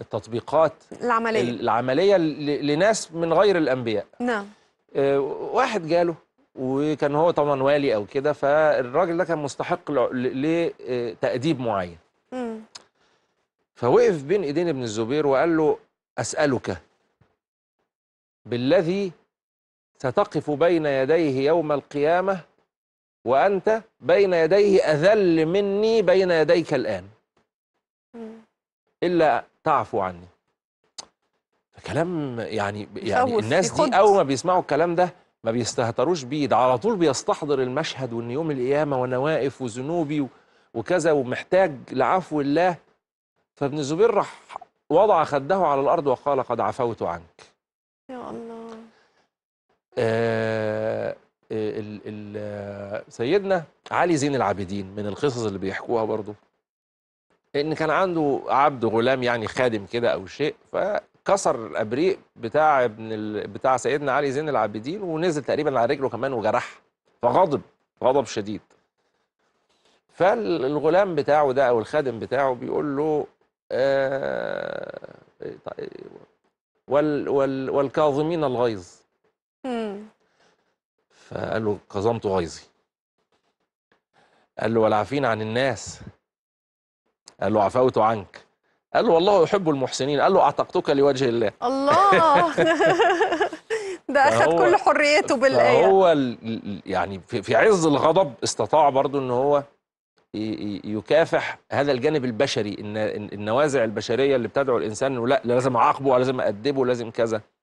التطبيقات العملية العملية لناس من غير الأنبياء نعم آه، واحد جاله وكان هو طبعا والي أو كده فالراجل ده كان مستحق لتأديب معين فوقف بين إيدين ابن الزبير وقال له أسألك بالذي ستقف بين يديه يوم القيامة وأنت بين يديه أذل مني بين يديك الآن إلا تعفو عني كلام يعني يعني الناس دي اول ما بيسمعوا الكلام ده ما بيستهتروش بيه ده على طول بيستحضر المشهد وان يوم القيامه وانا واقف وذنوبي وكذا ومحتاج لعفو الله فابن الزبير راح وضع خده على الارض وقال قد عفوت عنك يا الله آه, آه، ال ال آه، سيدنا علي زين العابدين من القصص اللي بيحكوها برضه ان كان عنده عبد غلام يعني خادم كده او شيء فكسر الابريق بتاع ابن ال... بتاع سيدنا علي زين العابدين ونزل تقريبا على رجله كمان وجرحها فغضب غضب شديد فالغلام بتاعه ده او الخادم بتاعه بيقول له آه وال وال والكاظمين الغيظ فقال له كظمت غيظي قال له والعافين عن الناس قال له عفوت عنك قال له والله يحب المحسنين قال له اعتقتك لوجه الله الله ده اخذ كل حريته بالايه هو يعني في عز الغضب استطاع برضه ان هو يكافح هذا الجانب البشري النوازع البشريه اللي بتدعو الانسان انه لا لازم اعاقبه ولازم ادبه ولازم كذا